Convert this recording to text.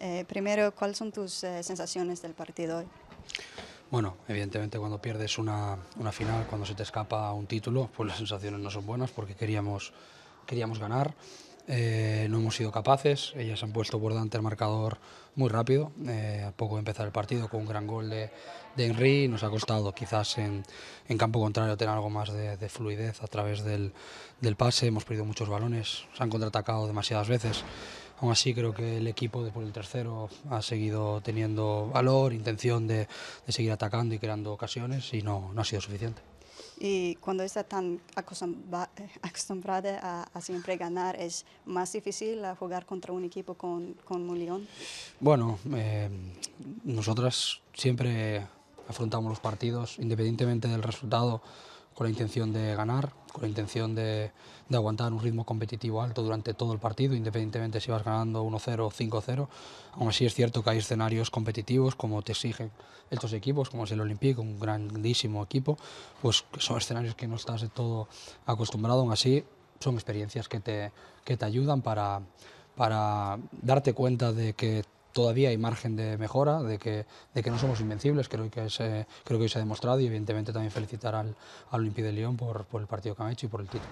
Eh, primero, ¿cuáles son tus eh, sensaciones del partido hoy? Bueno, evidentemente cuando pierdes una, una, final, cuando se te escapa un título, pues las sensaciones no son buenas porque queríamos, queríamos ganar. Eh, no hemos sido capaces, ellas han puesto por delante el marcador muy rápido, a poco de empezar el partido con un gran gol de, de Henry, nos ha costado quizás en, en campo contrario tener algo más de, de fluidez a través del, del pase, hemos perdido muchos balones, se han contraatacado demasiadas veces. Aún así creo que el equipo después del tercero ha seguido teniendo valor, intención de, seguir atacando y creando ocasiones y no, no ha sido suficiente. Y cuando está tan eh, acostumbrada a, siempre ganar, ¿es más difícil jugar contra un equipo con, un León? Bueno, eh, nosotras siempre afrontamos los partidos, independientemente del resultado, con la intención de ganar, con la intención de, aguantar un ritmo competitivo alto durante todo el partido, independientemente si vas ganando 1-0 o 5-0. Aún así es cierto que hay escenarios competitivos como te exigen estos equipos, como es el Olympique, un grandísimo equipo, pues son escenarios que no estás de todo acostumbrado, aún así son experiencias que te, que te ayudan para, para darte cuenta de que todavía hay margen de mejora, de que, no somos invencibles, creo que, hoy se ha demostrado y evidentemente también felicitar al, al de Lyon por, por el partido que han hecho y por el título.